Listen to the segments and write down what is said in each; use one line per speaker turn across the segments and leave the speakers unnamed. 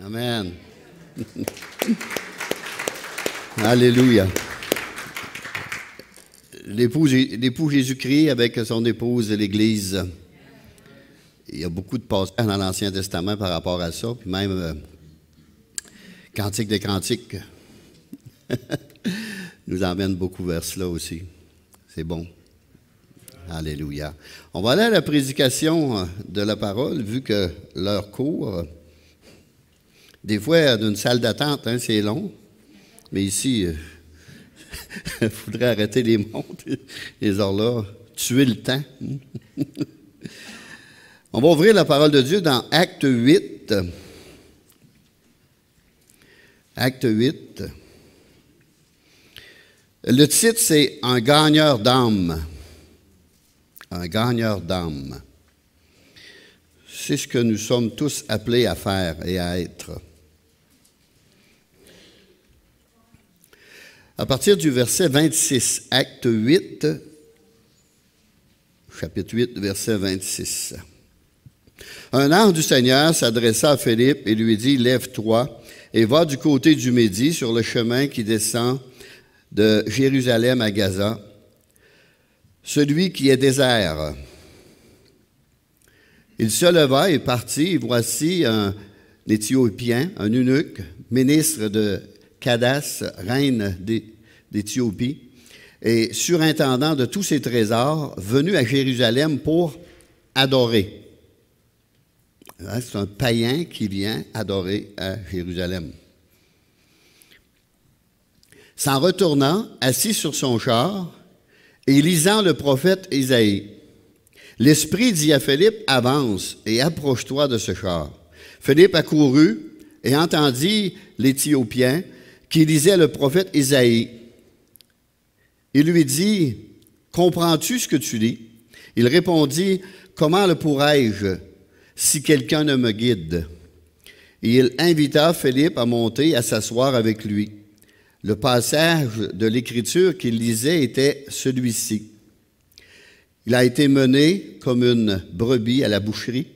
Amen. Alléluia. L'époux Jésus-Christ avec son épouse et l'Église. Il y a beaucoup de passages dans l'Ancien Testament par rapport à ça, puis même euh, Cantique des Cantiques nous emmène beaucoup vers cela aussi. C'est bon. Alléluia. On va aller à la prédication euh, de la parole, vu que leur court. Des fois, d'une salle d'attente, hein, c'est long. Mais ici, euh, il faudrait arrêter les montres, les heures-là, tuer le temps. On va ouvrir la parole de Dieu dans Acte 8. Acte 8. Le titre, c'est Un gagneur d'âme. Un gagneur d'âme. C'est ce que nous sommes tous appelés à faire et à être. à partir du verset 26, acte 8, chapitre 8, verset 26. Un ange du Seigneur s'adressa à Philippe et lui dit, Lève-toi et va du côté du Midi sur le chemin qui descend de Jérusalem à Gaza, celui qui est désert. Il se leva et partit, et voici un Éthiopien, un eunuque, ministre de Cadas, reine des d'Éthiopie et surintendant de tous ses trésors, venu à Jérusalem pour adorer. Hein, c'est un païen qui vient adorer à Jérusalem. S'en retournant, assis sur son char, et lisant le prophète Isaïe, l'Esprit dit à Philippe, avance et approche-toi de ce char. Philippe accourut et entendit l'Éthiopien qui lisait le prophète Isaïe. Il lui dit, Comprends-tu ce que tu dis? Il répondit, Comment le pourrais-je si quelqu'un ne me guide? Et il invita Philippe à monter, à s'asseoir avec lui. Le passage de l'Écriture qu'il lisait était celui-ci. Il a été mené comme une brebis à la boucherie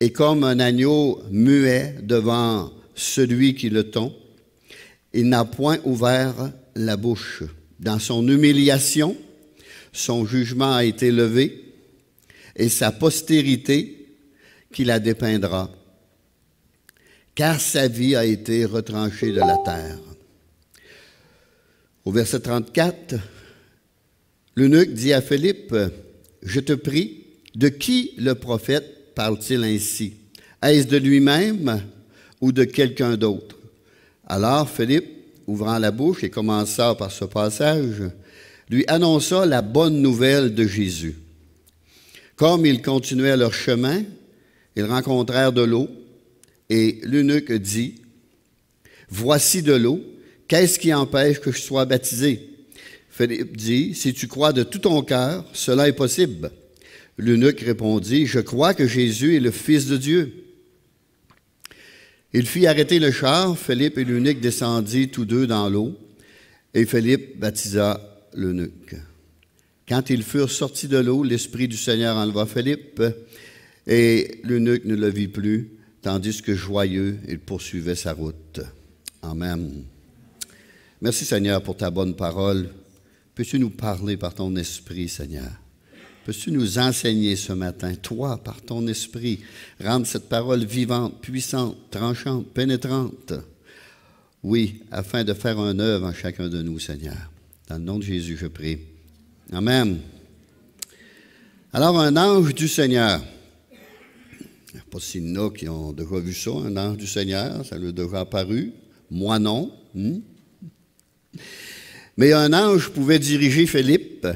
et comme un agneau muet devant celui qui le tond. Il n'a point ouvert la bouche dans son humiliation, son jugement a été levé, et sa postérité qui la dépeindra, car sa vie a été retranchée de la terre. Au verset 34, l'eunuque dit à Philippe, Je te prie, de qui le prophète parle-t-il ainsi Est-ce de lui-même ou de quelqu'un d'autre Alors Philippe ouvrant la bouche et commença par ce passage, lui annonça la bonne nouvelle de Jésus. Comme ils continuaient leur chemin, ils rencontrèrent de l'eau, et l'eunuque dit, Voici de l'eau, qu'est-ce qui empêche que je sois baptisé Philippe dit, Si tu crois de tout ton cœur, cela est possible. L'eunuque répondit, Je crois que Jésus est le Fils de Dieu. Il fit arrêter le char, Philippe et l'eunuque descendirent tous deux dans l'eau, et Philippe baptisa l'eunuque. Quand ils furent sortis de l'eau, l'Esprit du Seigneur enleva Philippe, et l'eunuque ne le vit plus, tandis que joyeux, il poursuivait sa route. Amen. Merci Seigneur pour ta bonne parole. Peux-tu nous parler par ton esprit, Seigneur? Peux-tu nous enseigner ce matin, toi, par ton esprit, rendre cette parole vivante, puissante, tranchante, pénétrante? Oui, afin de faire un œuvre en chacun de nous, Seigneur. Dans le nom de Jésus, je prie. Amen. Alors, un ange du Seigneur. pas s'il y qui ont déjà vu ça, un ange du Seigneur, ça lui a déjà apparu. Moi non. Hmm. Mais un ange pouvait diriger Philippe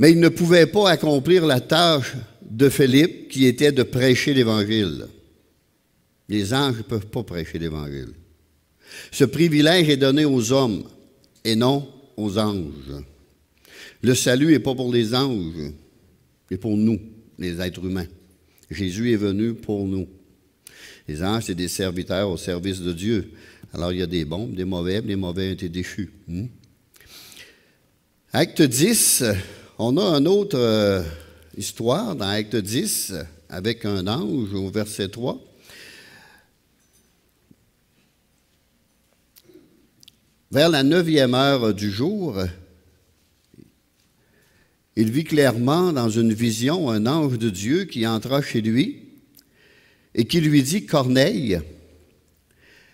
mais il ne pouvait pas accomplir la tâche de Philippe qui était de prêcher l'Évangile. Les anges ne peuvent pas prêcher l'Évangile. Ce privilège est donné aux hommes et non aux anges. Le salut n'est pas pour les anges, mais pour nous, les êtres humains. Jésus est venu pour nous. Les anges, c'est des serviteurs au service de Dieu. Alors, il y a des bons, des mauvais, les mauvais ont été déchus. Hmm? Acte 10, on a une autre euh, histoire dans Acte 10 avec un ange au verset 3. Vers la neuvième heure du jour, il vit clairement dans une vision un ange de Dieu qui entra chez lui et qui lui dit Corneille.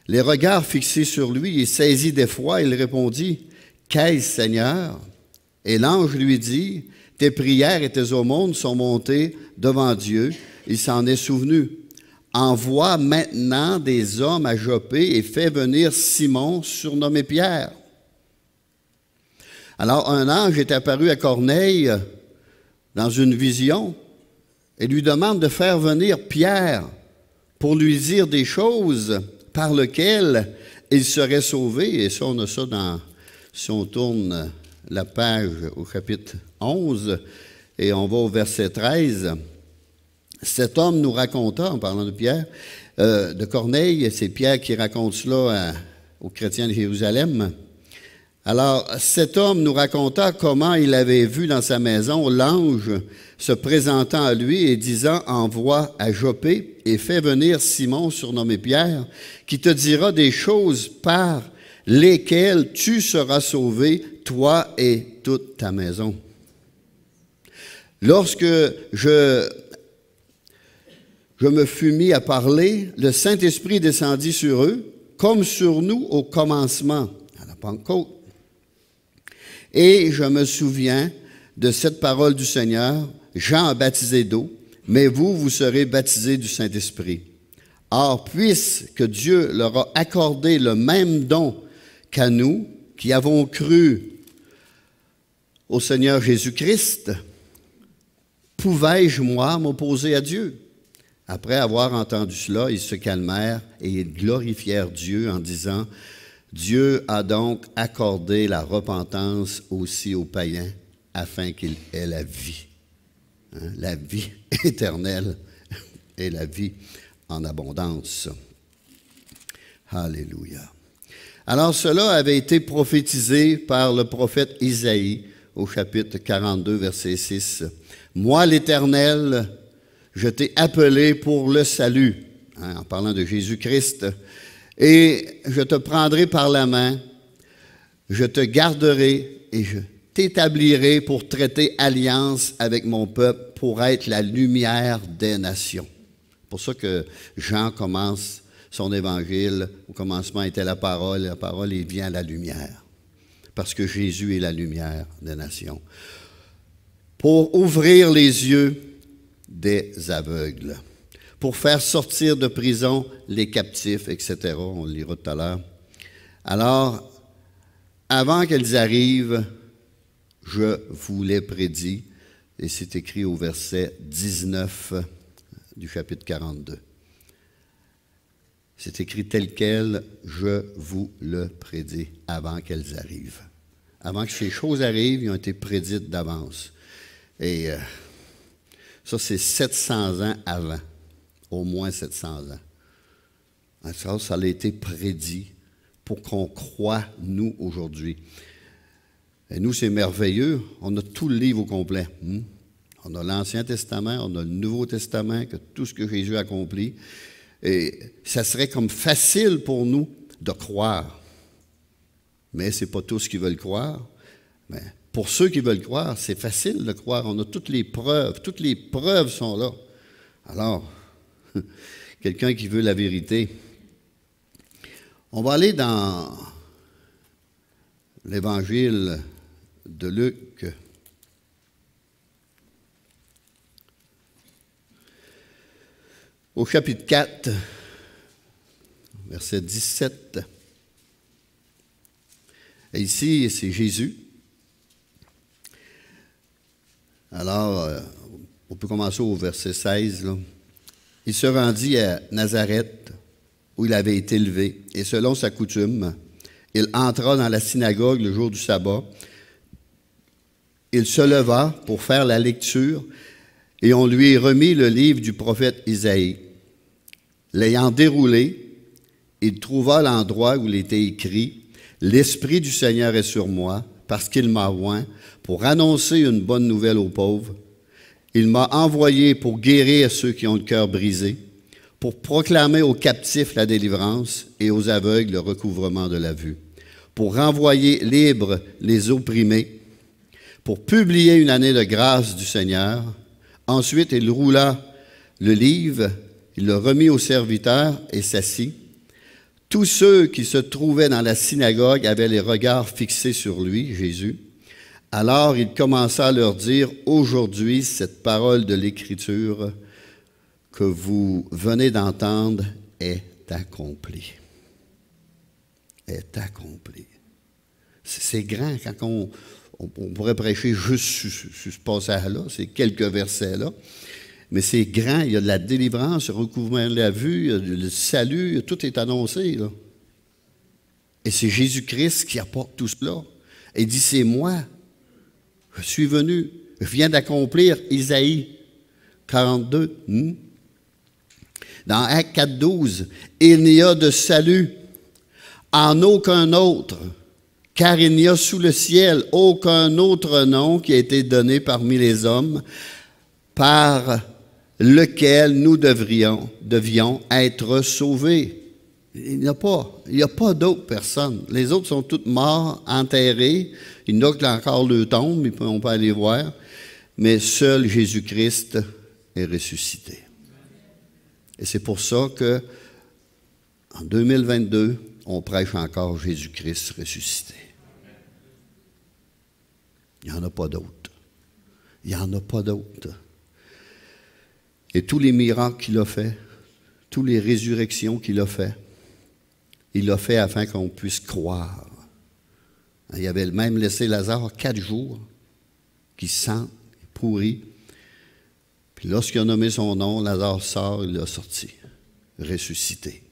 Les regards fixés sur lui, et saisit d'effroi, il répondit Qu'est-ce, Seigneur et l'ange lui dit, Tes prières et tes aumônes sont montées devant Dieu. Il s'en est souvenu. Envoie maintenant des hommes à Jopé et fais venir Simon, surnommé Pierre. Alors un ange est apparu à Corneille dans une vision et lui demande de faire venir Pierre pour lui dire des choses par lesquelles il serait sauvé. Et ça, on a ça dans, si on tourne la page au chapitre 11 et on va au verset 13. Cet homme nous raconta, en parlant de Pierre, euh, de Corneille, c'est Pierre qui raconte cela aux chrétiens de Jérusalem. Alors, cet homme nous raconta comment il avait vu dans sa maison l'ange se présentant à lui et disant, envoie à Jopé et fais venir Simon, surnommé Pierre, qui te dira des choses par lesquels tu seras sauvé, toi et toute ta maison. Lorsque je, je me fus mis à parler, le Saint-Esprit descendit sur eux, comme sur nous au commencement, à la Pentecôte. Et je me souviens de cette parole du Seigneur, Jean a baptisé d'eau, mais vous, vous serez baptisés du Saint-Esprit. Or, puisque Dieu leur a accordé le même don qu'à nous qui avons cru au Seigneur Jésus-Christ, pouvais-je, moi, m'opposer à Dieu? Après avoir entendu cela, ils se calmèrent et ils glorifièrent Dieu en disant, Dieu a donc accordé la repentance aussi aux païens afin qu'ils aient la vie, hein, la vie éternelle et la vie en abondance. Alléluia. Alors cela avait été prophétisé par le prophète Isaïe au chapitre 42, verset 6. Moi, l'Éternel, je t'ai appelé pour le salut, hein, en parlant de Jésus-Christ, et je te prendrai par la main, je te garderai et je t'établirai pour traiter alliance avec mon peuple, pour être la lumière des nations. C'est pour ça que Jean commence son évangile. Au commencement était la parole, et la parole vient à la lumière, parce que Jésus est la lumière des nations. Pour ouvrir les yeux des aveugles, pour faire sortir de prison les captifs, etc. On le lira tout à l'heure. Alors, avant qu'elles arrivent, je vous l'ai prédit, et c'est écrit au verset 19 du chapitre 42. C'est écrit tel quel, je vous le prédis avant qu'elles arrivent. Avant que ces choses arrivent, ils ont été prédites d'avance. Et euh, ça, c'est 700 ans avant, au moins 700 ans. En ah, ça a été prédit pour qu'on croie, nous, aujourd'hui. Et nous, c'est merveilleux. On a tout le livre au complet. Hmm? On a l'Ancien Testament, on a le Nouveau Testament, que tout ce que Jésus a accompli. Et ça serait comme facile pour nous de croire. Mais ce n'est pas tous qui veulent croire. Mais pour ceux qui veulent croire, c'est facile de croire. On a toutes les preuves. Toutes les preuves sont là. Alors, quelqu'un qui veut la vérité. On va aller dans l'évangile de Luc. au chapitre 4, verset 17. Et ici, c'est Jésus. Alors, euh, on peut commencer au verset 16. Il se rendit à Nazareth, où il avait été élevé, et selon sa coutume, il entra dans la synagogue le jour du sabbat. Il se leva pour faire la lecture, et on lui remit le livre du prophète Isaïe. L'ayant déroulé, il trouva l'endroit où il était écrit L'Esprit du Seigneur est sur moi, parce qu'il m'a oint pour annoncer une bonne nouvelle aux pauvres. Il m'a envoyé pour guérir ceux qui ont le cœur brisé, pour proclamer aux captifs la délivrance et aux aveugles le recouvrement de la vue, pour renvoyer libres les opprimés, pour publier une année de grâce du Seigneur. Ensuite, il roula le livre il le remit au serviteur et s'assit. Tous ceux qui se trouvaient dans la synagogue avaient les regards fixés sur lui, Jésus. Alors il commença à leur dire, aujourd'hui cette parole de l'Écriture que vous venez d'entendre est accomplie. Est accomplie. C'est grand quand on, on, pourrait prêcher juste sur, ce passage-là, ces quelques versets-là mais c'est grand. Il y a de la délivrance, recouvrement de la vue, le salut, tout est annoncé. Et c'est Jésus-Christ qui apporte tout cela. Et il dit, c'est moi. Je suis venu. Je viens d'accomplir Isaïe 42. Hmm? Dans Acte 4, 12, il n'y a de salut en aucun autre, car il n'y a sous le ciel aucun autre nom qui a été donné parmi les hommes par lequel nous devrions, devions être sauvés. Il n'y a pas, il n'y a pas d'autres personnes. Les autres sont toutes morts, enterrées. Il n'y en a que encore deux tombes, on peut aller voir. Mais seul Jésus-Christ est ressuscité. Et c'est pour ça que, en 2022, on prêche encore Jésus-Christ ressuscité. Il n'y en a pas d'autres. Il n'y en a pas d'autres et tous les miracles qu'il a fait, toutes les résurrections qu'il a fait, il l'a fait afin qu'on puisse croire. Il avait même laissé Lazare quatre jours qui sent pourri. Puis lorsqu'il a nommé son nom, Lazare sort, il l'a sorti, ressuscité.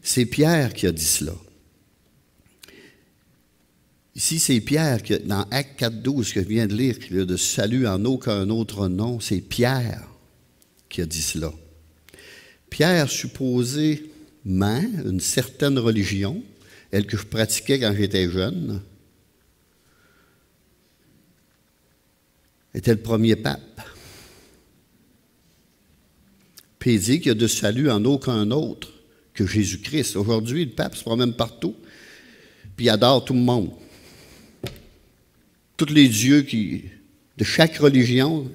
C'est Pierre qui a dit cela. Ici, c'est Pierre, qui, dans Acte 4.12 que je viens de lire, qui a de salut en aucun autre nom, c'est Pierre qui a dit cela. Pierre, supposément, une certaine religion, elle que je pratiquais quand j'étais jeune, était le premier pape. Puis il dit qu'il y a de salut en aucun autre que Jésus-Christ. Aujourd'hui, le pape se même partout, puis il adore tout le monde tous les dieux qui, de chaque religion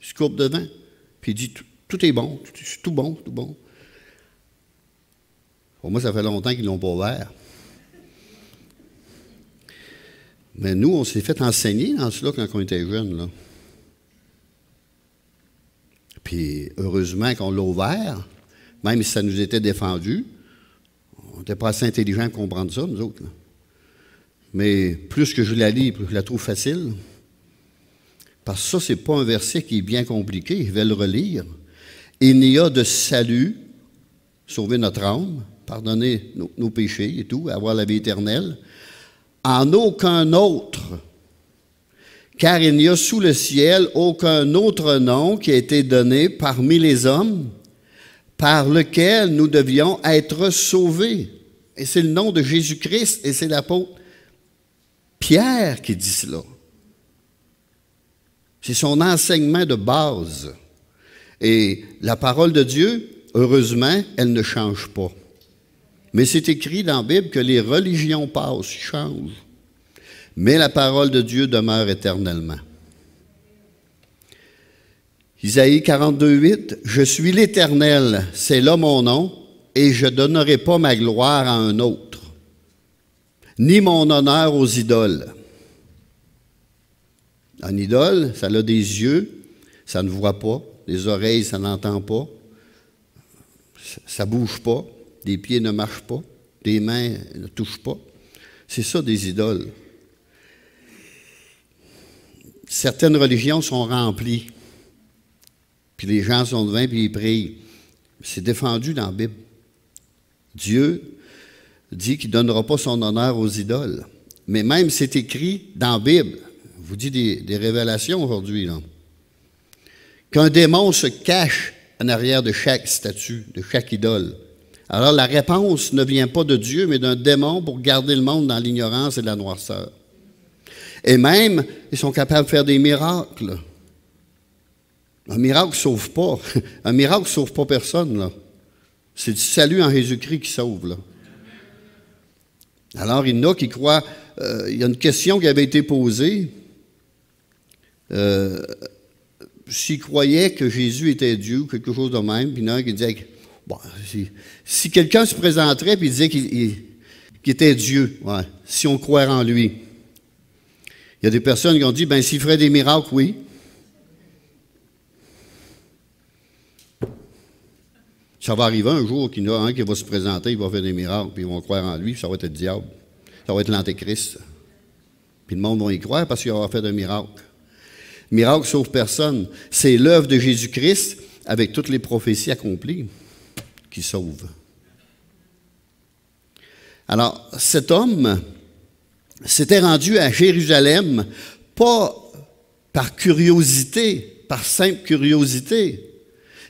se coupent devant, puis dit tout, est bon, tout, tout, bon, tout bon. Pour moi, ça fait longtemps qu'ils ne l'ont pas ouvert. Mais nous, on s'est fait enseigner dans cela quand on était jeunes. Puis heureusement qu'on l'a ouvert, même si ça nous était défendu, on n'était pas assez intelligents pour comprendre ça, nous autres. Mais plus que je la lis, plus je la trouve facile. Parce que ça, ce n'est pas un verset qui est bien compliqué. Je vais le relire. Il n'y a de salut, sauver notre âme, pardonner nos, nos péchés et tout, avoir la vie éternelle, en aucun autre car il n'y a sous le ciel aucun autre nom qui a été donné parmi les hommes par lequel nous devions être sauvés. Et c'est le nom de Jésus-Christ et c'est l'apôtre Pierre qui dit cela. C'est son enseignement de base. Et la parole de Dieu, heureusement, elle ne change pas. Mais c'est écrit dans la Bible que les religions passent, changent. Mais la parole de Dieu demeure éternellement. Isaïe 42, Je suis l'Éternel, c'est là mon nom, et je donnerai pas ma gloire à un autre ni mon honneur aux idoles. Un idole, ça a des yeux, ça ne voit pas, des oreilles, ça n'entend pas, ça ne bouge pas, des pieds ne marchent pas, des mains ne touchent pas. C'est ça des idoles. Certaines religions sont remplies, puis les gens sont devins, puis ils prient. C'est défendu dans la Bible. Dieu dit qu'il ne donnera pas son honneur aux idoles. Mais même c'est écrit dans la Bible, vous dites des, révélations aujourd'hui, qu'un démon se cache en arrière de chaque statue, de chaque idole. Alors la réponse ne vient pas de Dieu, mais d'un démon pour garder le monde dans l'ignorance et la noirceur. Et même, ils sont capables de faire des miracles. Un miracle ne sauve pas. Un miracle ne sauve pas personne. C'est du salut en Jésus-Christ qui sauve. Alors, il y en a qui croient, euh, il y a une question qui avait été posée. Euh, S'ils croyaient que Jésus était Dieu, quelque chose de même, puis il y en a qui disait, bon, si, quelqu'un se présenterait et disait qu'il était Dieu, si on croirait en lui. Il y a des personnes qui ont dit, ben s'il ferait des miracles, oui. Ça va arriver un jour qu'il y en a un qui va se présenter, il va faire des miracles, puis ils vont croire en lui, ça va être le diable. Ça va être l'antéchrist. Puis le monde va y croire parce qu'il aura fait un miracle. Miracle sauve personne. C'est l'œuvre de Jésus-Christ avec toutes les prophéties accomplies qui sauve. Alors, cet homme s'était rendu à Jérusalem, pas par curiosité, par simple curiosité,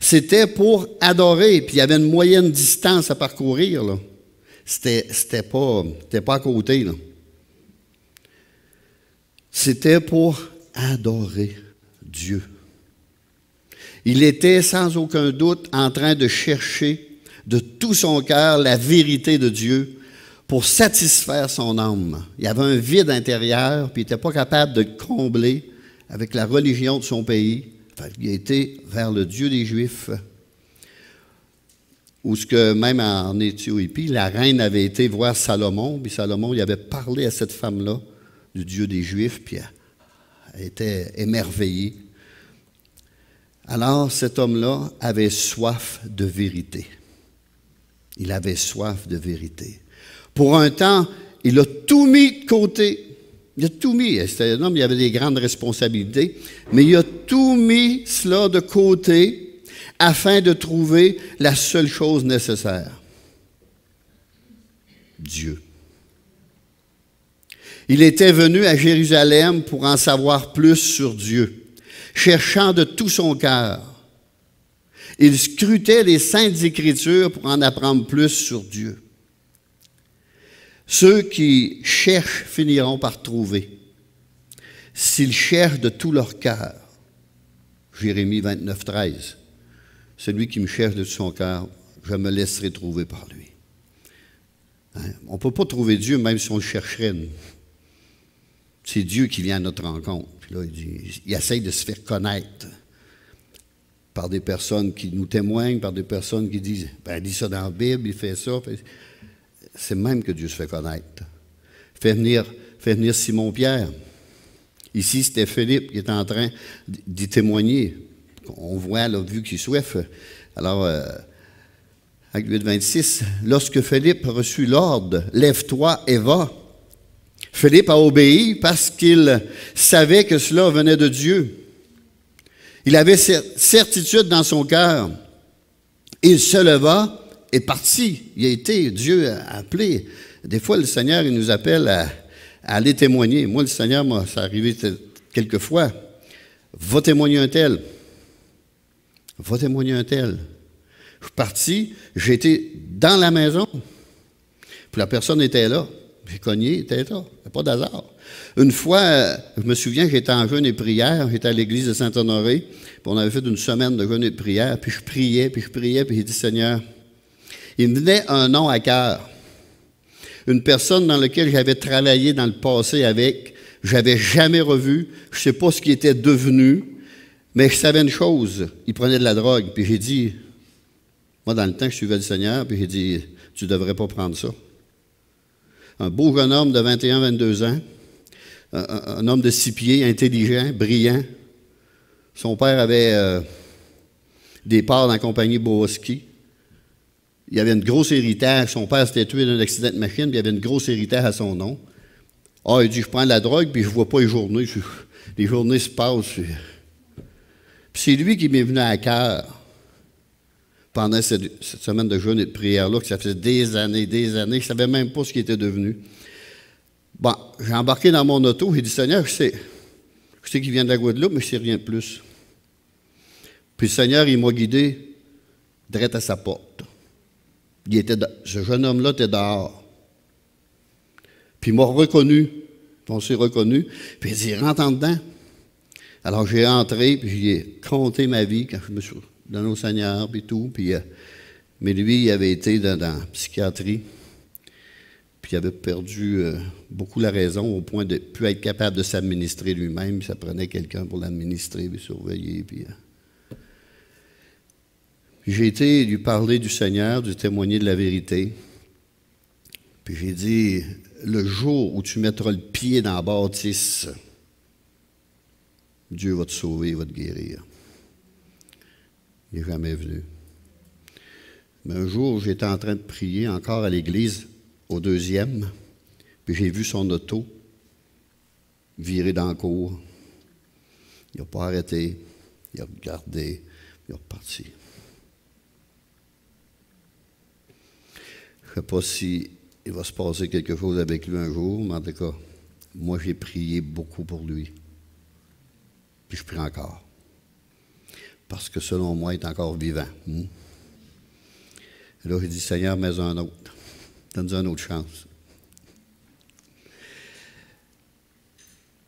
c'était pour adorer, puis il y avait une moyenne distance à parcourir. Ce C'était, pas, à côté. C'était pour adorer Dieu. Il était sans aucun doute en train de chercher de tout son cœur la vérité de Dieu pour satisfaire son âme. Il y avait un vide intérieur, puis il n'était pas capable de combler avec la religion de son pays il a vers le Dieu des Juifs. Ou ce que même en Éthiopie, la reine avait été voir Salomon, puis Salomon, il avait parlé à cette femme-là du Dieu des Juifs, puis elle était émerveillée. Alors cet homme-là avait soif de vérité. Il avait soif de vérité. Pour un temps, il a tout mis de côté il a tout mis. C'était un homme, il avait des grandes responsabilités, mais il a tout mis cela de côté afin de trouver la seule chose nécessaire. Dieu. Il était venu à Jérusalem pour en savoir plus sur Dieu, cherchant de tout son cœur. Il scrutait les saintes écritures pour en apprendre plus sur Dieu. Ceux qui cherchent finiront par trouver, s'ils cherchent de tout leur cœur. Jérémie 29, 13. Celui qui me cherche de tout son cœur, je me laisserai trouver par lui. Hein? On ne peut pas trouver Dieu même si on le chercherait. C'est Dieu qui vient à notre rencontre. là, il, essaye de se faire connaître par des personnes qui nous témoignent, par des personnes qui disent, ben, dit ça dans la Bible, il fait ça c'est même que Dieu se fait connaître. Fait venir, Simon-Pierre. Ici, c'était Philippe qui est en train d'y témoigner. On voit, là, vu qu'il souhaite Alors, euh, acte 8, 26, lorsque Philippe reçut l'ordre, lève-toi et va. Philippe a obéi parce qu'il savait que cela venait de Dieu. Il avait certitude dans son cœur. Il se leva est parti. Il a été, Dieu a appelé. Des fois, le Seigneur, il nous appelle à, aller témoigner. Moi, le Seigneur, moi, ça arrivé quelques fois. Va témoigner un tel. Va témoigner un tel. Je suis parti, J'étais dans la maison. Puis la personne était là. J'ai cogné, était là. Il pas d'hasard. Une fois, je me souviens, j'étais en jeûne et prière. J'étais à l'église de Saint-Honoré. Puis on avait fait une semaine de jeûne et de prière. Puis je priais, puis je priais, puis j'ai dit Seigneur, il me venait un nom à cœur. Une personne dans laquelle j'avais travaillé dans le passé avec, j'avais jamais revu, je ne sais pas ce qui était devenu, mais je savais une chose, il prenait de la drogue. Puis j'ai dit, moi dans le temps, je suivais le Seigneur, puis j'ai dit, tu ne devrais pas prendre ça. Un beau jeune homme de 21-22 ans, un, homme de six pieds, intelligent, brillant. Son père avait euh, des parts dans la compagnie Boski il y avait une grosse héritage. Son père s'était tué dans un accident de machine, il y avait une grosse héritage à son nom. Ah, il dit, je prends de la drogue, puis je ne vois pas les journées. Les journées se passent. Puis c'est lui qui m'est venu à cœur pendant cette, semaine de jeûne et de prière-là, que ça faisait des années, des années, je ne savais même pas ce qu'il était devenu. Bon, j'ai embarqué dans mon auto, j'ai dit, Seigneur, je sais, je sais qu'il vient de la Guadeloupe, mais je ne sais rien de plus. Puis Seigneur, il m'a guidé direct à sa porte était, ce jeune homme-là était dehors. Puis il m'a reconnu. On s'est reconnu. Puis il dit, rentre dedans. Alors j'ai entré, puis j'ai compté ma vie quand je me suis donné au Seigneur, puis tout. Puis, euh, mais lui, il avait été dans, la psychiatrie. Puis il avait perdu euh, beaucoup la raison au point de ne plus être capable de s'administrer lui-même. Ça prenait quelqu'un pour l'administrer, puis surveiller. Puis, euh, j'ai été lui parler du Seigneur, du témoigner de la vérité. Puis j'ai dit, le jour où tu mettras le pied dans la bâtisse, Dieu va te sauver, il va te guérir. Il n'est jamais venu. Mais un jour, j'étais en train de prier encore à l'église, au deuxième, puis j'ai vu son auto virer dans le cours. Il n'a pas arrêté, il a regardé, il est reparti. Je ne sais pas s'il va se passer quelque chose avec lui un jour, mais en tout cas, moi, j'ai prié beaucoup pour lui. Puis je prie encore. Parce que selon moi, il est encore vivant. Alors hmm? Et j'ai dit, Seigneur, mets un autre. Donne-nous une autre chance.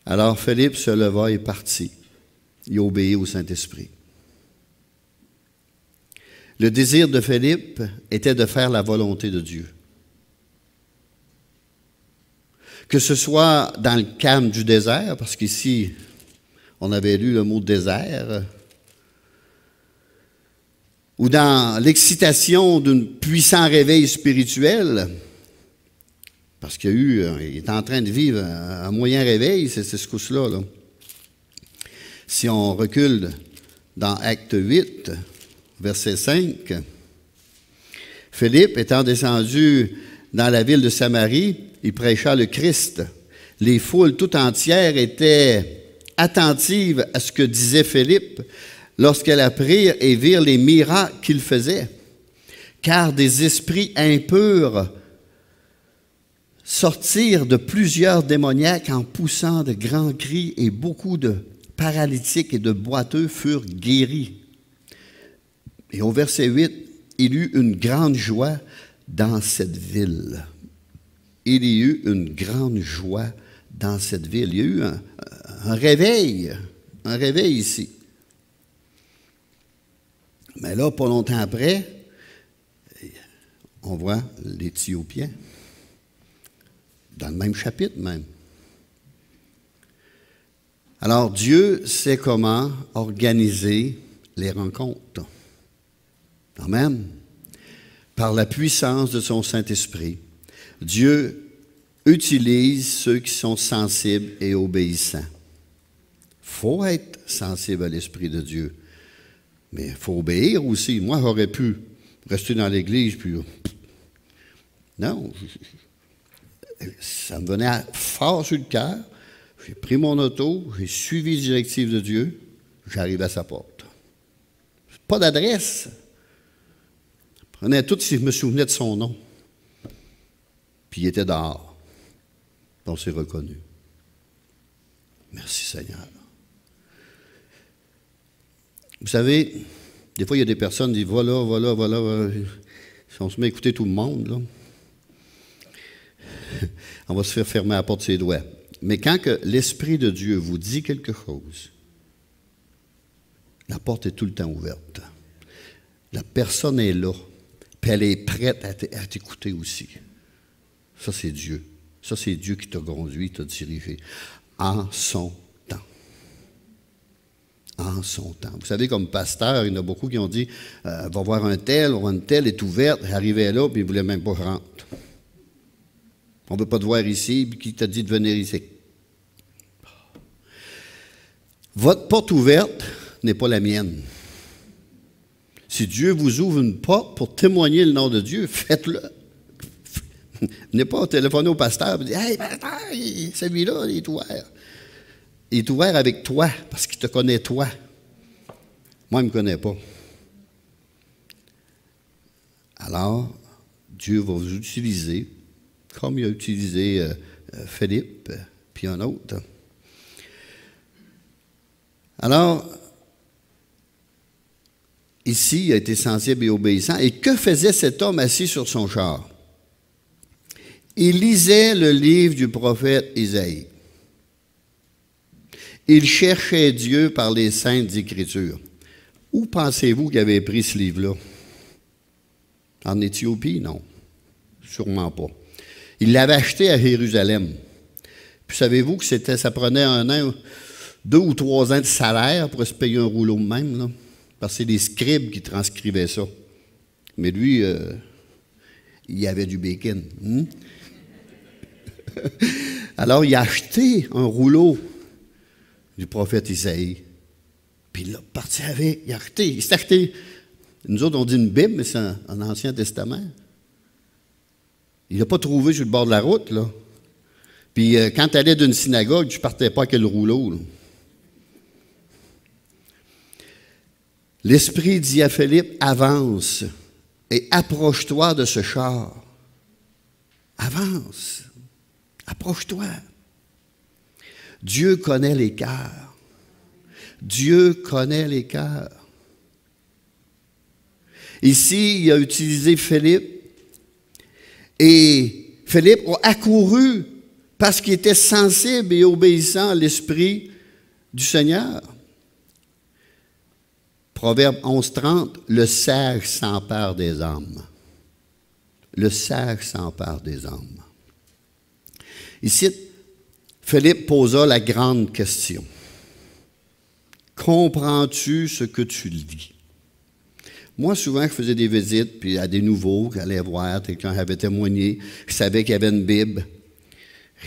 Alors Philippe se leva et partit. Il obéit au Saint-Esprit. Le désir de Philippe était de faire la volonté de Dieu. Que ce soit dans le calme du désert, parce qu'ici, on avait lu le mot désert, ou dans l'excitation d'un puissant réveil spirituel, parce qu'il eu, est en train de vivre un moyen réveil, c'est ce coup-là. Là. Si on recule dans Acte 8, verset 5. Philippe, étant descendu dans la ville de Samarie, il prêcha le Christ. Les foules tout entières étaient attentives à ce que disait Philippe lorsqu'elle apprirent et virent les miracles qu'il faisait. Car des esprits impurs sortirent de plusieurs démoniaques en poussant de grands cris et beaucoup de paralytiques et de boiteux furent guéris. Et au verset 8, il y eut une grande joie dans cette ville. Il y eut une grande joie dans cette ville. Il y a eu un, un réveil, un réveil ici. Mais là, pas longtemps après, on voit l'Éthiopien, dans le même chapitre même. Alors Dieu sait comment organiser les rencontres. Amen. Par la puissance de son Saint-Esprit, Dieu utilise ceux qui sont sensibles et obéissants. Il faut être sensible à l'Esprit de Dieu, mais il faut obéir aussi. Moi, j'aurais pu rester dans l'Église, puis... Non, ça me venait fort sur le cœur. J'ai pris mon auto, j'ai suivi les directives de Dieu, j'arrive à sa porte. Pas d'adresse, on tout tous, si je me souvenais de son nom. Puis il était dehors. on s'est reconnu. Merci Seigneur. Vous savez, des fois, il y a des personnes qui disent voilà, voilà, voilà. Si on se met à écouter tout le monde, on va se faire fermer à la porte de ses doigts. Mais quand l'Esprit de Dieu vous dit quelque chose, la porte est tout le temps ouverte. La personne est là. Puis elle est prête à t'écouter aussi. Ça, c'est Dieu. Ça, c'est Dieu qui t'a conduit, t'a dirigé. En son temps. En son temps. Vous savez, comme pasteur, il y en a beaucoup qui ont dit euh, va voir un tel, ou un tel une telle, est ouverte, arrivait là, puis il ne voulait même pas rentrer. On ne veut pas te voir ici, puis qui t'a dit de venir ici? Votre porte ouverte n'est pas la mienne. Si Dieu vous ouvre une porte pour témoigner le nom de Dieu, faites-le. Venez pas téléphoner au pasteur et dire Hey, pasteur, celui-là, il est ouvert. Il est ouvert avec toi parce qu'il te connaît toi. Moi, il ne me connaît pas. Alors, Dieu va vous utiliser comme il a utilisé euh, euh, Philippe, euh, puis un autre. Alors, ici, il a été sensible et obéissant. Et que faisait cet homme assis sur son char? Il lisait le livre du prophète Isaïe. Il cherchait Dieu par les saintes écritures. Où pensez-vous qu'il avait pris ce livre-là? En Éthiopie, non. Sûrement pas. Il l'avait acheté à Jérusalem. Puis savez-vous que ça prenait un an, deux ou trois ans de salaire pour se payer un rouleau même, là? parce que c'est des scribes qui transcrivaient ça. Mais lui, euh, il y avait du bacon. Hmm? Alors, il a acheté un rouleau du prophète Isaïe. Puis il l'a parti avec. Il a acheté. Il s'est acheté. Nous autres, on dit une Bible, mais c'est un, Ancien Testament. Il l'a pas trouvé sur le bord de la route, là. Puis euh, quand tu allais d'une synagogue, tu partais pas avec le rouleau. L'Esprit dit à Philippe, avance et approche-toi de ce char. Avance, approche-toi. Dieu connaît les cœurs. Dieu connaît les cœurs. Ici, il a utilisé Philippe et Philippe a accouru parce qu'il était sensible et obéissant à l'Esprit du Seigneur. Proverbe 11.30, le sage s'empare des hommes. Le sage s'empare des hommes. Ici, Philippe posa la grande question. Comprends-tu ce que tu lis? Moi, souvent, je faisais des visites puis à des nouveaux j'allais voir, quelqu'un avait témoigné, qui savait qu'il y avait une Bible.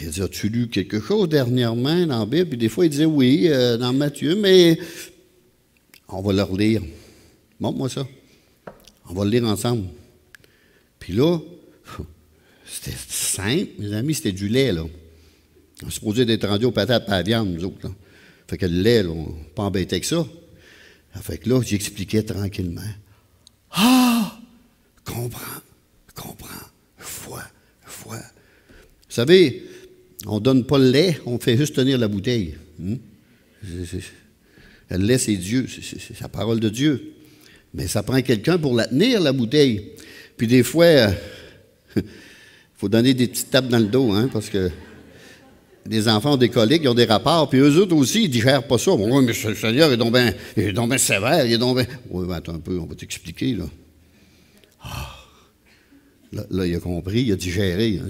Il as-tu lu quelque chose dernièrement dans la Bible? Puis des fois, il disait oui, euh, dans Matthieu, mais on va leur relire. Montre-moi ça. On va le lire ensemble. Puis là, c'était simple, mes amis, c'était du lait, là. On se supposé d'être rendu aux patates par la viande, nous autres, Fait que le lait, là, on pas embêté que ça. Fait que là, j'expliquais tranquillement. Ah! Comprends, comprends, Fois, fois. » Vous savez, on ne donne pas le lait, on fait juste tenir la bouteille. Hmm? Elle laisse Dieu, c'est la parole de Dieu. Mais ça prend quelqu'un pour la tenir, la bouteille. Puis des fois, il euh, faut donner des petites tapes dans le dos, hein, parce que des enfants ont des coliques, ils ont des rapports, puis eux autres aussi, ils digèrent pas ça. Bon, oui, mais le Seigneur est donc bien sévère, il est donc bien... Oui, attends un peu, on va t'expliquer, ah! là. Là, il a compris, il a digéré. Hein,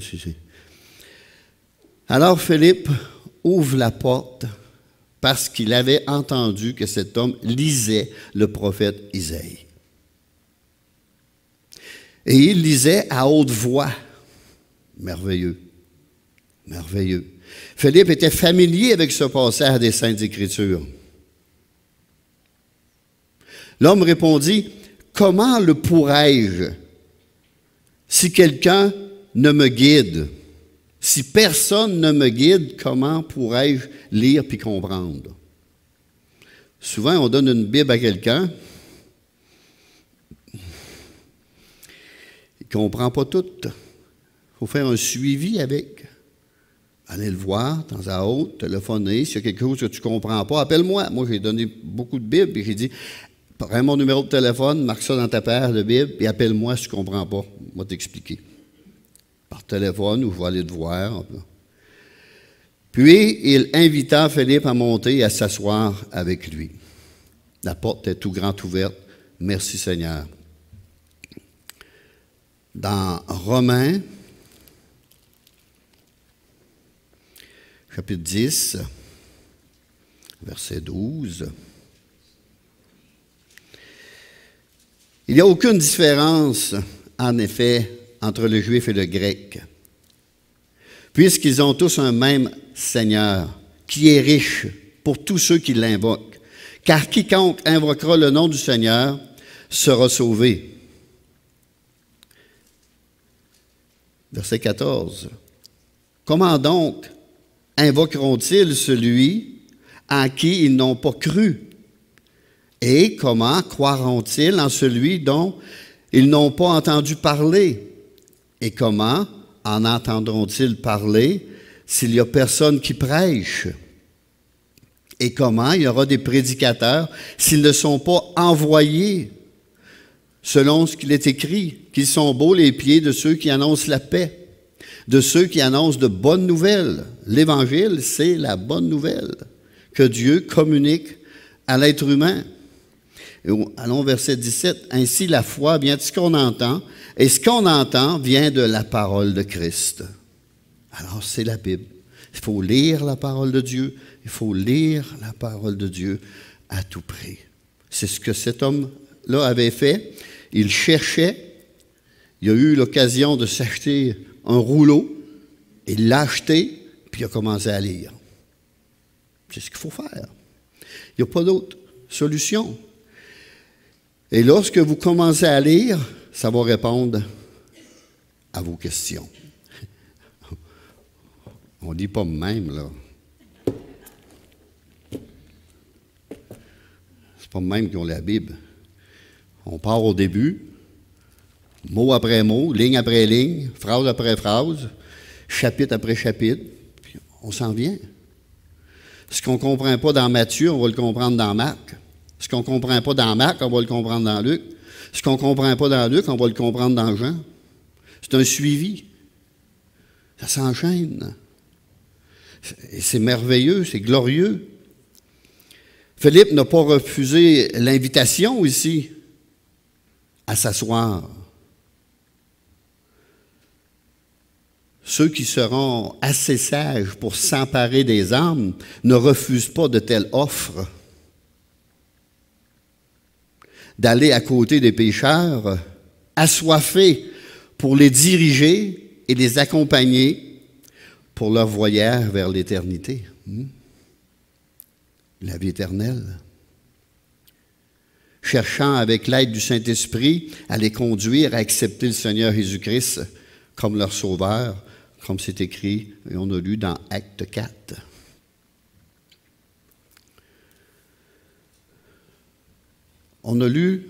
Alors, Philippe ouvre la porte parce qu'il avait entendu que cet homme lisait le prophète Isaïe. Et il lisait à haute voix. Merveilleux. Merveilleux. Philippe était familier avec ce passage des Saintes Écritures. L'homme répondit, Comment le pourrais-je si quelqu'un ne me guide? Si personne ne me guide, comment pourrais-je lire puis comprendre? Souvent, on donne une Bible à quelqu'un. Il ne comprend pas tout. Il faut faire un suivi avec. Allez le voir, dans à autre, téléphoner. S'il y a quelque chose que tu ne comprends pas, appelle-moi. Moi, j'ai donné beaucoup de Bibles et j'ai dit prends mon numéro de téléphone, marque ça dans ta paire de Bible et appelle-moi si tu ne comprends pas. Moi, t'expliquer par téléphone ou je vais aller voir. Puis il invita Philippe à monter et à s'asseoir avec lui. La porte est tout grand ouverte. Merci Seigneur. Dans Romains, chapitre 10, verset 12. Il n'y a aucune différence, en effet, entre le juif et le grec, puisqu'ils ont tous un même Seigneur, qui est riche pour tous ceux qui l'invoquent, car quiconque invoquera le nom du Seigneur sera sauvé. Verset 14. Comment donc invoqueront-ils celui en qui ils n'ont pas cru? Et comment croiront-ils en celui dont ils n'ont pas entendu parler? Et comment en entendront-ils parler s'il n'y a personne qui prêche? Et comment il y aura des prédicateurs s'ils ne sont pas envoyés selon ce qu'il est écrit, qu'ils sont beaux les pieds de ceux qui annoncent la paix, de ceux qui annoncent de bonnes nouvelles. L'Évangile, c'est la bonne nouvelle que Dieu communique à l'être humain. Allons verset 17. Ainsi la foi vient de ce qu'on entend, et ce qu'on entend vient de la parole de Christ. Alors c'est la Bible. Il faut lire la parole de Dieu. Il faut lire la parole de Dieu à tout prix. C'est ce que cet homme-là avait fait. Il cherchait. Il a eu l'occasion de s'acheter un rouleau. Il l'a acheté, puis il a commencé à lire. C'est ce qu'il faut faire. Il n'y a pas d'autre solution. Et lorsque vous commencez à lire, ça va répondre à vos questions. On dit pas même, là. C'est pas même qu'on la Bible. On part au début, mot après mot, ligne après ligne, phrase après phrase, chapitre après chapitre, puis on s'en vient. Ce qu'on ne comprend pas dans Matthieu, on va le comprendre dans Marc. Ce qu'on ne comprend pas dans Marc, on va le comprendre dans Luc. Ce qu'on ne comprend pas dans Luc, on va le comprendre dans Jean. C'est un suivi. Ça s'enchaîne. et C'est merveilleux, c'est glorieux. Philippe n'a pas refusé l'invitation ici à s'asseoir. Ceux qui seront assez sages pour s'emparer des âmes ne refusent pas de telles offres d'aller à côté des pécheurs, assoiffés pour les diriger et les accompagner pour leur voyage vers l'éternité, hmm? la vie éternelle, cherchant avec l'aide du Saint-Esprit à les conduire à accepter le Seigneur Jésus-Christ comme leur Sauveur, comme c'est écrit et on a lu dans Acte 4. On a lu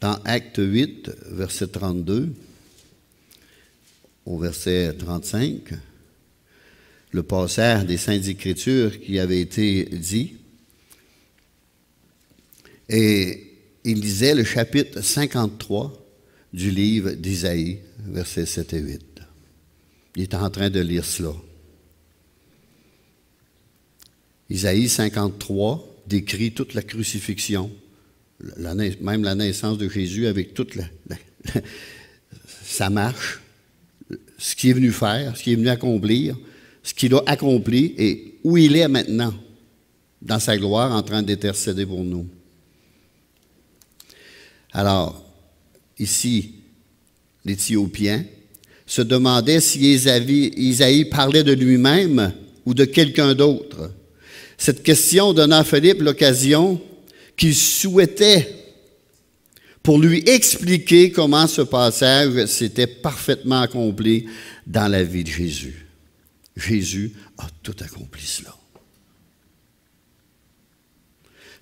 dans Acte 8, verset 32 au verset 35, le passage des Saintes Écritures qui avait été dit. Et il lisait le chapitre 53 du livre d'Isaïe, versets 7 et 8. Il est en train de lire cela. Isaïe 53 décrit toute la crucifixion, même la naissance de Jésus avec toute sa marche, ce qu'il est venu faire, ce qu'il est venu accomplir, ce qu'il a accompli et où il est maintenant dans sa gloire en train d'intercéder pour nous. Alors, ici, l'Éthiopien se demandait si Isaïe parlait de lui-même ou de quelqu'un d'autre. Cette question donna à Philippe l'occasion qu'il souhaitait pour lui expliquer comment ce passage s'était parfaitement accompli dans la vie de Jésus. Jésus a tout accompli cela.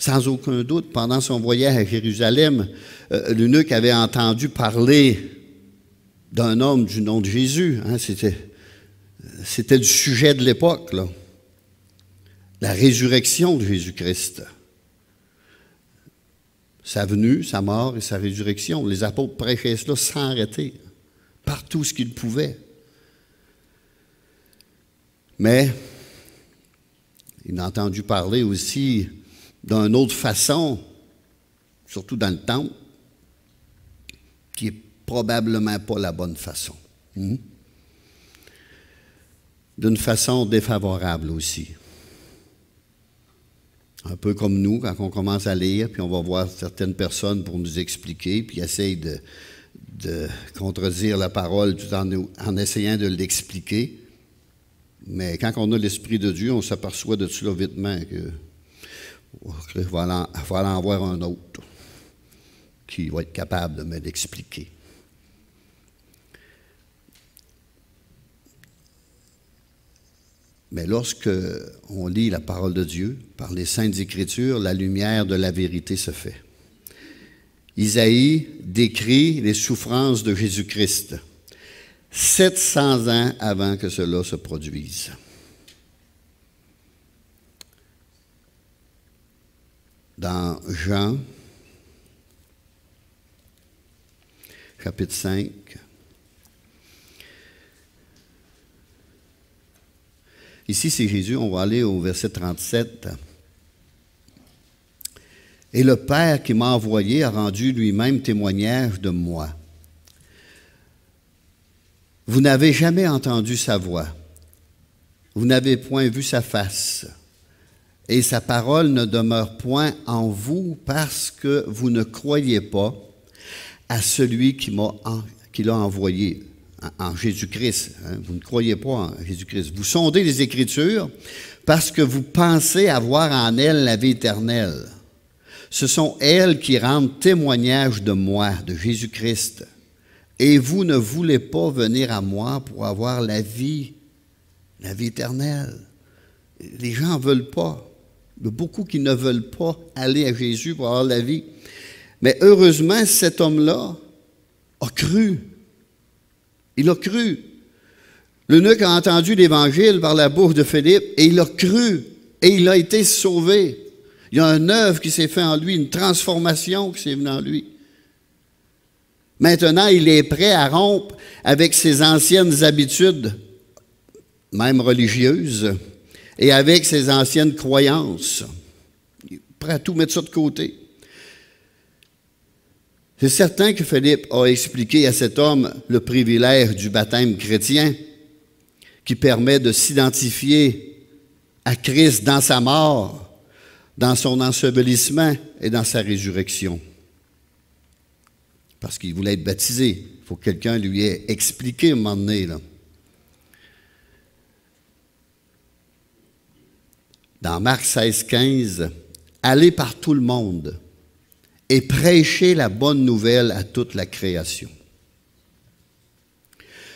Sans aucun doute, pendant son voyage à Jérusalem, euh, l'eunuque avait entendu parler d'un homme du nom de Jésus. Hein, c'était, euh, c'était du sujet de l'époque. Là la résurrection de Jésus-Christ. Sa venue, sa mort et sa résurrection. Les apôtres prêchaient cela sans arrêter, par tout ce qu'ils pouvaient. Mais il a entendu parler aussi d'une autre façon, surtout dans le temple, qui n'est probablement pas la bonne façon. Hmm? D'une façon défavorable aussi un peu comme nous, quand on commence à lire, puis on va voir certaines personnes pour nous expliquer, puis essayent de, contredire la parole tout en, essayant de l'expliquer. Mais quand on a l'Esprit de Dieu, on s'aperçoit de cela vitement que il va en, voir un autre qui va être capable de me Mais lorsque on lit la parole de Dieu par les saintes écritures, la lumière de la vérité se fait. Isaïe décrit les souffrances de Jésus-Christ 700 ans avant que cela se produise. Dans Jean, chapitre 5, Ici, c'est Jésus. On va aller au verset 37. Et le Père qui m'a envoyé a rendu lui-même témoignage de moi. Vous n'avez jamais entendu sa voix. Vous n'avez point vu sa face. Et sa parole ne demeure point en vous parce que vous ne croyez pas à celui qui l'a envoyé en Jésus-Christ. Hein, vous ne croyez pas en Jésus-Christ. Vous sondez les Écritures parce que vous pensez avoir en elles la vie éternelle. Ce sont elles qui rendent témoignage de moi, de Jésus-Christ. Et vous ne voulez pas venir à moi pour avoir la vie, la vie éternelle. Les gens ne veulent pas. Il y a beaucoup qui ne veulent pas aller à Jésus pour avoir la vie. Mais heureusement, cet homme-là a cru il a cru. L'eunuque a entendu l'évangile par la bouche de Philippe et il a cru et il a été sauvé. Il y a un œuvre qui s'est fait en lui, une transformation qui s'est venue en lui. Maintenant, il est prêt à rompre avec ses anciennes habitudes, même religieuses, et avec ses anciennes croyances. Il est prêt à tout mettre ça de côté. C'est certain que Philippe a expliqué à cet homme le privilège du baptême chrétien qui permet de s'identifier à Christ dans sa mort, dans son ensevelissement et dans sa résurrection. Parce qu'il voulait être baptisé. Il faut que quelqu'un lui ait expliqué à un moment donné. Là. Dans Marc 16, 15, allez par tout le monde et prêcher la bonne nouvelle à toute la création.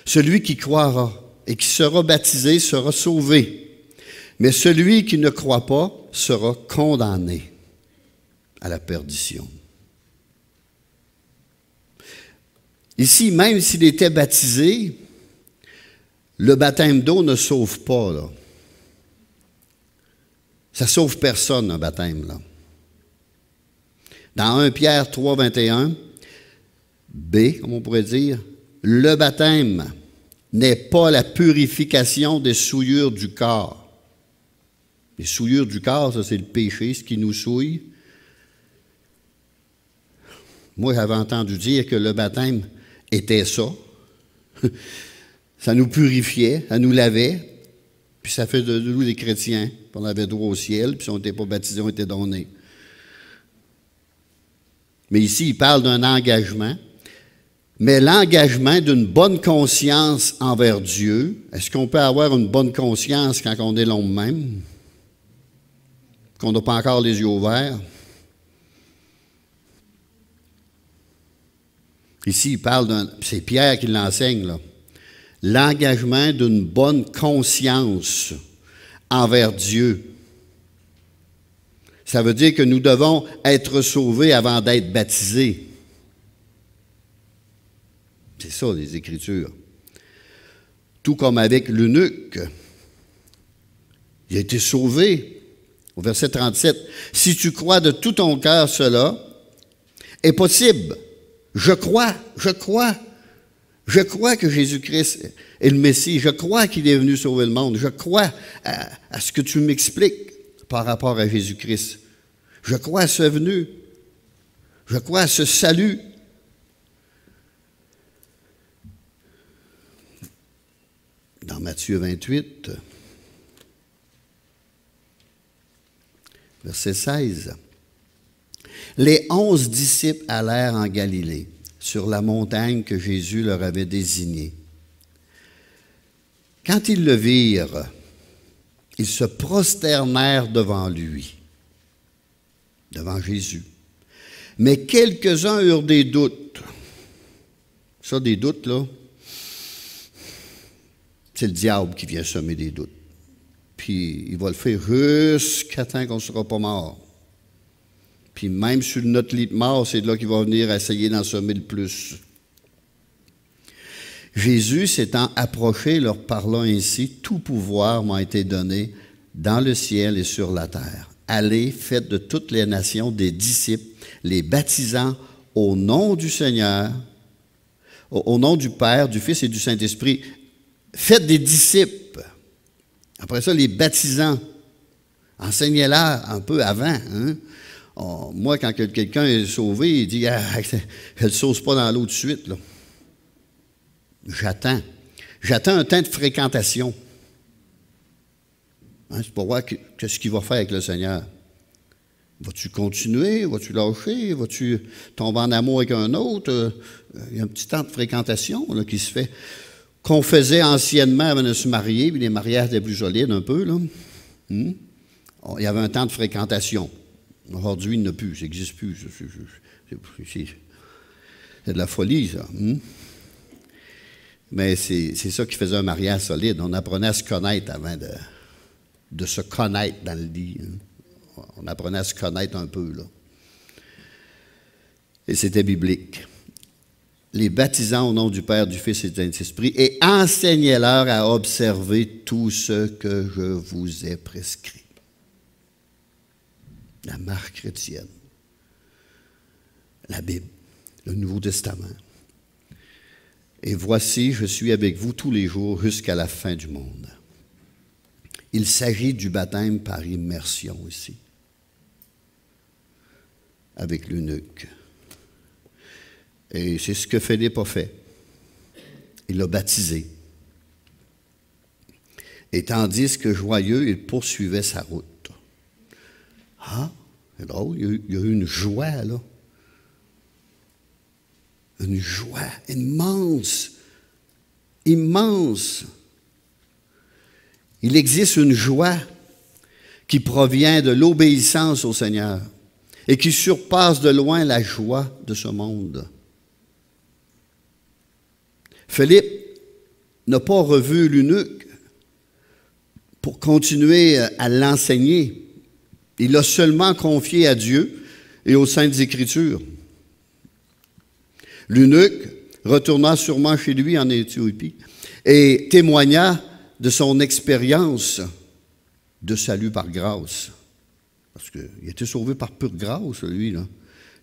Celui qui croira et qui sera baptisé sera sauvé, mais celui qui ne croit pas sera condamné à la perdition. Ici, même s'il était baptisé, le baptême d'eau ne sauve pas. Là. Ça sauve personne, un baptême. Là. Dans 1 Pierre 3, 21, B, comme on pourrait dire, le baptême n'est pas la purification des souillures du corps. Les souillures du corps, ça c'est le péché, ce qui nous souille. Moi, j'avais entendu dire que le baptême était ça. ça nous purifiait, ça nous lavait, puis ça fait de nous des chrétiens. Puis on avait droit au ciel, puis si on n'était pas baptisé, on était donnés mais ici il parle d'un engagement, mais l'engagement d'une bonne conscience envers Dieu. Est-ce qu'on peut avoir une bonne conscience quand on est l'homme même? Qu'on n'a pas encore les yeux ouverts? Ici, il parle d'un. C'est Pierre qui l'enseigne, là. L'engagement d'une bonne conscience envers Dieu. Ça veut dire que nous devons être sauvés avant d'être baptisés. C'est ça, les Écritures. Tout comme avec l'eunuque. Il a été sauvé. Au verset 37, si tu crois de tout ton cœur cela, est possible. Je crois, je crois. Je crois que Jésus-Christ est le Messie. Je crois qu'il est venu sauver le monde. Je crois à, à ce que tu m'expliques par rapport à Jésus-Christ. Je crois à ce venu. Je crois à ce salut. Dans Matthieu 28, verset 16, les onze disciples allèrent en Galilée, sur la montagne que Jésus leur avait désignée. Quand ils le virent, ils se prosternèrent devant lui devant Jésus. Mais quelques-uns eurent des doutes. Ça, des doutes, là, c'est le diable qui vient semer des doutes. Puis il va le faire jusqu'à temps qu'on ne sera pas mort. Puis même sur notre lit de mort, c'est là qu'il va venir essayer d'en semer le plus. Jésus s'étant approché, leur parlant ainsi, tout pouvoir m'a été donné dans le ciel et sur la terre. Allez, faites de toutes les nations des disciples, les baptisant au nom du Seigneur, au, nom du Père, du Fils et du Saint-Esprit. Faites des disciples. Après ça, les baptisants. Enseignez-leur un peu avant. Hein. moi, quand quelqu'un est sauvé, il dit ah, Elle ne sauce pas dans l'eau de suite. J'attends. J'attends un temps de fréquentation. Hein, c'est pour voir qu'est-ce qu'il va faire avec le Seigneur. Vas-tu continuer? Vas-tu lâcher? Vas-tu tomber en amour avec un autre? Euh, il y a un petit temps de fréquentation qui se fait. Qu'on faisait anciennement avant de se marier, puis les mariages étaient plus solides un peu. Là. Hmm? Oh, il y avait un temps de fréquentation. Aujourd'hui, il n'y plus, ça n'existe plus. C'est de la folie, ça. Hmm? Mais c'est ça qui faisait un mariage solide. On apprenait à se connaître avant de, de se connaître dans le lit. On apprenait à se connaître un peu, là. Et c'était biblique. Les baptisant au nom du Père, du Fils et du Saint-Esprit, et enseignez-leur à observer tout ce que je vous ai prescrit. La marque chrétienne, la Bible, le Nouveau Testament. Et voici, je suis avec vous tous les jours jusqu'à la fin du monde. Il s'agit du baptême par immersion aussi, avec l'eunuque. Et c'est ce que Philippe a fait. Il l'a baptisé. Et tandis que joyeux, il poursuivait sa route. Ah, il y a eu une joie, là. Une joie immense, immense. Il existe une joie qui provient de l'obéissance au Seigneur et qui surpasse de loin la joie de ce monde. Philippe n'a pas revu l'eunuque pour continuer à l'enseigner. Il l'a seulement confié à Dieu et aux saintes Écritures. L'eunuque retourna sûrement chez lui en Éthiopie et témoigna de son expérience de salut par grâce. Parce qu'il été sauvé par pure grâce, lui. Là.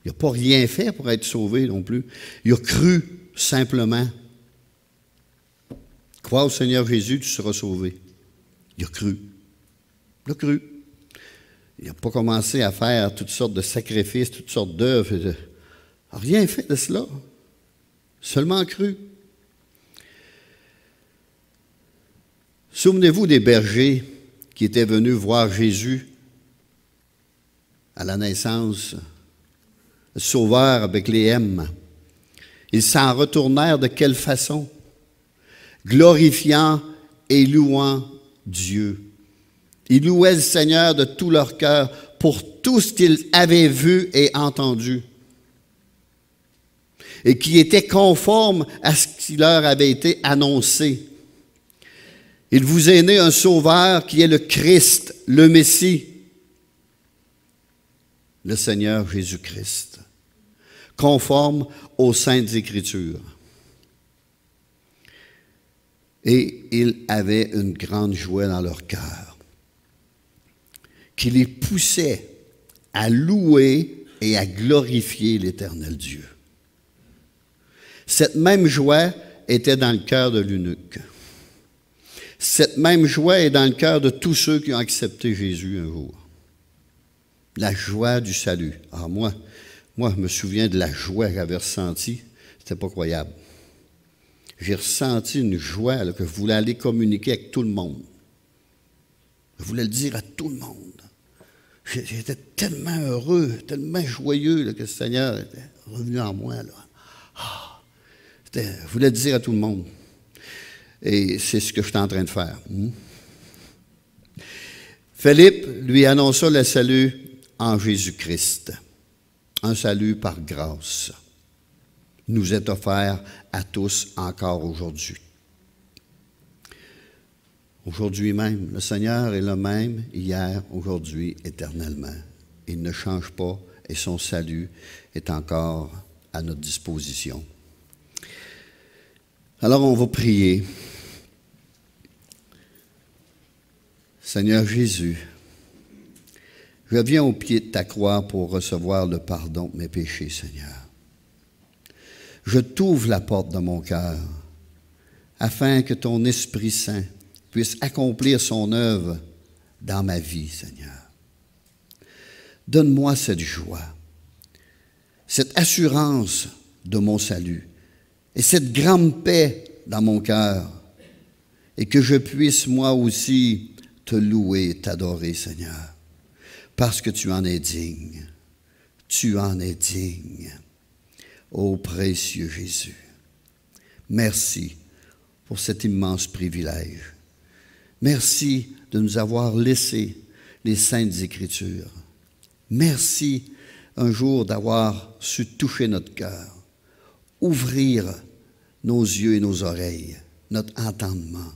Il n'a pas rien fait pour être sauvé non plus. Il a cru simplement. Crois au Seigneur Jésus, tu seras sauvé. Il a cru. Il a cru. Il n'a pas commencé à faire toutes sortes de sacrifices, toutes sortes d'œuvres. Rien fait de cela. Seulement cru. Souvenez-vous des bergers qui étaient venus voir Jésus à la naissance, sauveurs Sauveur avec les M. Ils s'en retournèrent de quelle façon Glorifiant et louant Dieu. Ils louaient le Seigneur de tout leur cœur pour tout ce qu'ils avaient vu et entendu, et qui était conforme à ce qui leur avait été annoncé. Il vous est né un sauveur qui est le Christ, le Messie, le Seigneur Jésus-Christ, conforme aux saintes écritures. Et ils avaient une grande joie dans leur cœur, qui les poussait à louer et à glorifier l'Éternel Dieu. Cette même joie était dans le cœur de l'eunuque. Cette même joie est dans le cœur de tous ceux qui ont accepté Jésus un jour. La joie du salut. Ah, moi, moi, je me souviens de la joie que j'avais ressentie. C'était pas croyable. J'ai ressenti une joie que je voulais aller communiquer avec tout le monde. Je voulais le dire à tout le monde. J'étais tellement heureux, tellement joyeux que le Seigneur était revenu en moi. Ah! je voulais le dire à tout le monde. Et c'est ce que je suis en train de faire. Hmm? Philippe lui annonça le salut en Jésus-Christ, un salut par grâce, nous est offert à tous encore aujourd'hui. Aujourd'hui même, le Seigneur est le même hier, aujourd'hui, éternellement. Il ne change pas et son salut est encore à notre disposition. Alors on va prier. Seigneur Jésus, je viens au pied de ta croix pour recevoir le pardon de mes péchés, Seigneur. Je t'ouvre la porte de mon cœur afin que ton Esprit Saint puisse accomplir son œuvre dans ma vie, Seigneur. Donne-moi cette joie, cette assurance de mon salut et cette grande paix dans mon cœur, et que je puisse moi aussi te louer et t'adorer, Seigneur, parce que tu en es digne. Tu en es digne. Ô précieux Jésus, merci pour cet immense privilège. Merci de nous avoir laissé les saintes écritures. Merci un jour d'avoir su toucher notre cœur, ouvrir nos yeux et nos oreilles, notre entendement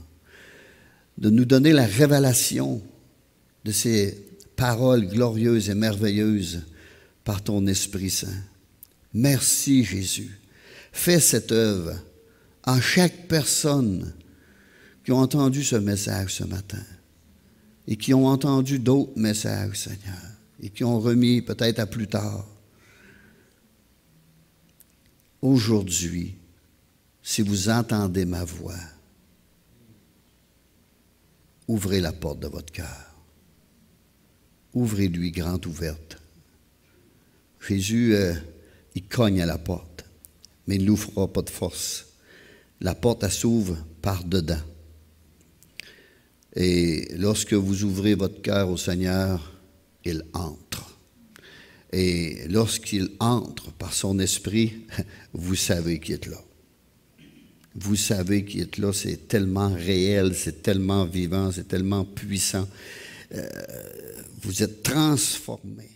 de nous donner la révélation de ces paroles glorieuses et merveilleuses par ton Esprit Saint. Merci Jésus. Fais cette œuvre en chaque personne qui a entendu ce message ce matin et qui ont entendu d'autres messages, Seigneur, et qui ont remis peut-être à plus tard. Aujourd'hui, si vous entendez ma voix, ouvrez la porte de votre cœur. Ouvrez-lui grande ouverte. Jésus, euh, il cogne à la porte, mais il ne pas de force. La porte, s'ouvre par dedans. Et lorsque vous ouvrez votre cœur au Seigneur, il entre. Et lorsqu'il entre par son esprit, vous savez qu'il est là vous savez qui est là, c'est tellement réel, c'est tellement vivant, c'est tellement puissant. Euh, vous êtes transformé.